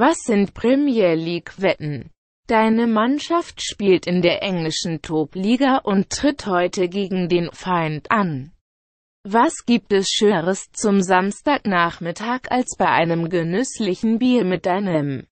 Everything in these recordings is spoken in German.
Was sind Premier League-Wetten? Deine Mannschaft spielt in der englischen Top-Liga und tritt heute gegen den Feind an. Was gibt es Schöneres zum Samstagnachmittag als bei einem genüsslichen Bier mit deinem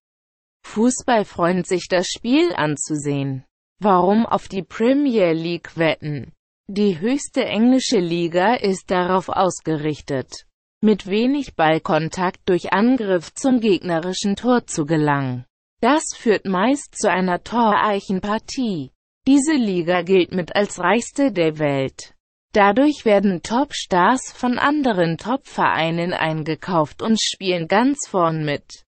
Fußballfreund sich das Spiel anzusehen? Warum auf die Premier League wetten? Die höchste englische Liga ist darauf ausgerichtet, mit wenig Ballkontakt durch Angriff zum gegnerischen Tor zu gelangen. Das führt meist zu einer Toreichenpartie. Diese Liga gilt mit als reichste der Welt. Dadurch werden Topstars von anderen Topvereinen eingekauft und spielen ganz vorn mit.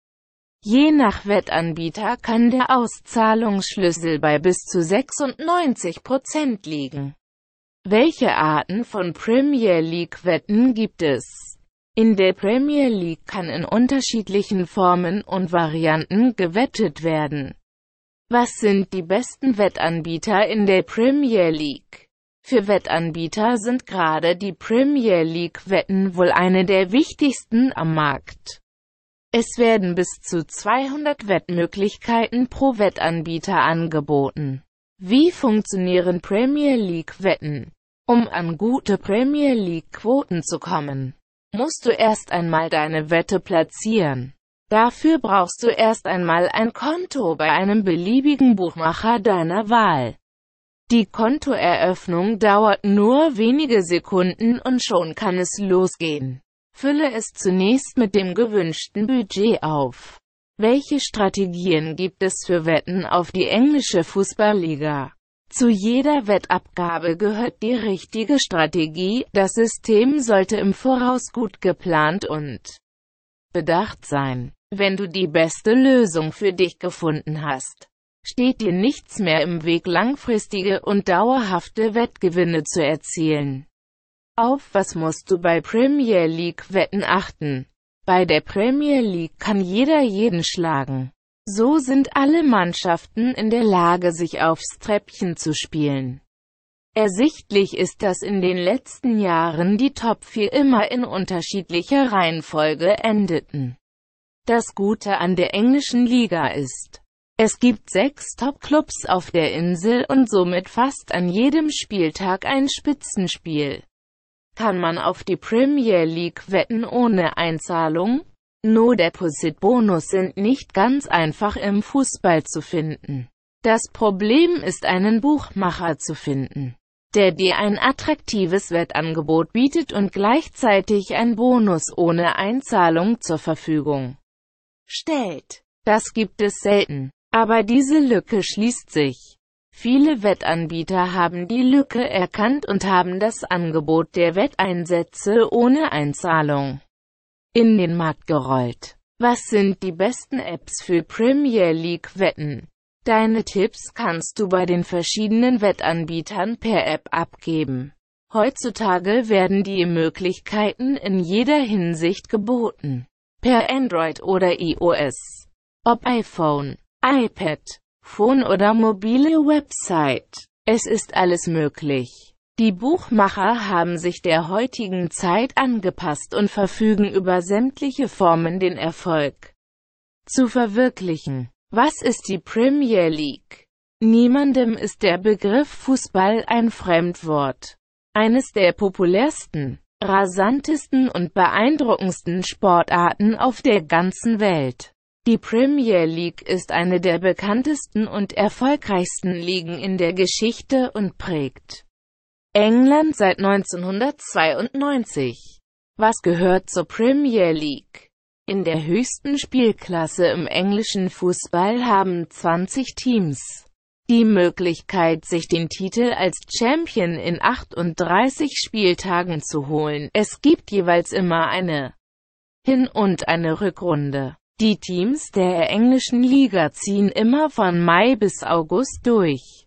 Je nach Wettanbieter kann der Auszahlungsschlüssel bei bis zu 96 liegen. Welche Arten von Premier League Wetten gibt es? In der Premier League kann in unterschiedlichen Formen und Varianten gewettet werden. Was sind die besten Wettanbieter in der Premier League? Für Wettanbieter sind gerade die Premier League-Wetten wohl eine der wichtigsten am Markt. Es werden bis zu 200 Wettmöglichkeiten pro Wettanbieter angeboten. Wie funktionieren Premier League-Wetten? Um an gute Premier League-Quoten zu kommen, musst du erst einmal deine Wette platzieren. Dafür brauchst du erst einmal ein Konto bei einem beliebigen Buchmacher deiner Wahl. Die Kontoeröffnung dauert nur wenige Sekunden und schon kann es losgehen. Fülle es zunächst mit dem gewünschten Budget auf. Welche Strategien gibt es für Wetten auf die englische Fußballliga? Zu jeder Wettabgabe gehört die richtige Strategie, das System sollte im Voraus gut geplant und bedacht sein. Wenn du die beste Lösung für dich gefunden hast, steht dir nichts mehr im Weg langfristige und dauerhafte Wettgewinne zu erzielen. Auf was musst du bei Premier League Wetten achten? Bei der Premier League kann jeder jeden schlagen. So sind alle Mannschaften in der Lage, sich aufs Treppchen zu spielen. Ersichtlich ist, dass in den letzten Jahren die Top 4 immer in unterschiedlicher Reihenfolge endeten. Das Gute an der englischen Liga ist, es gibt sechs Top-Clubs auf der Insel und somit fast an jedem Spieltag ein Spitzenspiel. Kann man auf die Premier League wetten ohne Einzahlung? No-Deposit-Bonus sind nicht ganz einfach im Fußball zu finden. Das Problem ist einen Buchmacher zu finden, der dir ein attraktives Wettangebot bietet und gleichzeitig ein Bonus ohne Einzahlung zur Verfügung stellt. Das gibt es selten. Aber diese Lücke schließt sich. Viele Wettanbieter haben die Lücke erkannt und haben das Angebot der Wetteinsätze ohne Einzahlung in den Markt gerollt. Was sind die besten Apps für Premier League Wetten? Deine Tipps kannst du bei den verschiedenen Wettanbietern per App abgeben. Heutzutage werden die Möglichkeiten in jeder Hinsicht geboten. Per Android oder iOS. E Ob iPhone, iPad, Phone oder mobile Website. Es ist alles möglich. Die Buchmacher haben sich der heutigen Zeit angepasst und verfügen über sämtliche Formen den Erfolg zu verwirklichen. Was ist die Premier League? Niemandem ist der Begriff Fußball ein Fremdwort. Eines der populärsten, rasantesten und beeindruckendsten Sportarten auf der ganzen Welt. Die Premier League ist eine der bekanntesten und erfolgreichsten Ligen in der Geschichte und prägt England seit 1992. Was gehört zur Premier League? In der höchsten Spielklasse im englischen Fußball haben 20 Teams die Möglichkeit, sich den Titel als Champion in 38 Spieltagen zu holen. Es gibt jeweils immer eine Hin- und eine Rückrunde. Die Teams der englischen Liga ziehen immer von Mai bis August durch.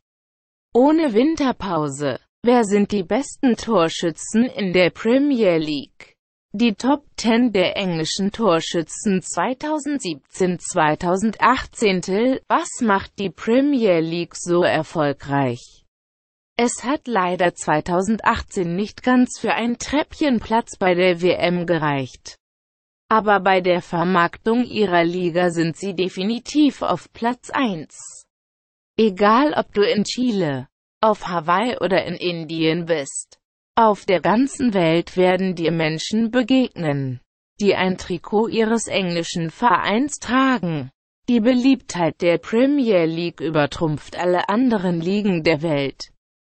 Ohne Winterpause. Wer sind die besten Torschützen in der Premier League? Die Top 10 der englischen Torschützen 2017-2018. Was macht die Premier League so erfolgreich? Es hat leider 2018 nicht ganz für ein Treppchenplatz bei der WM gereicht. Aber bei der Vermarktung ihrer Liga sind sie definitiv auf Platz 1. Egal ob du in Chile, auf Hawaii oder in Indien bist. Auf der ganzen Welt werden dir Menschen begegnen, die ein Trikot ihres englischen Vereins tragen. Die Beliebtheit der Premier League übertrumpft alle anderen Ligen der Welt.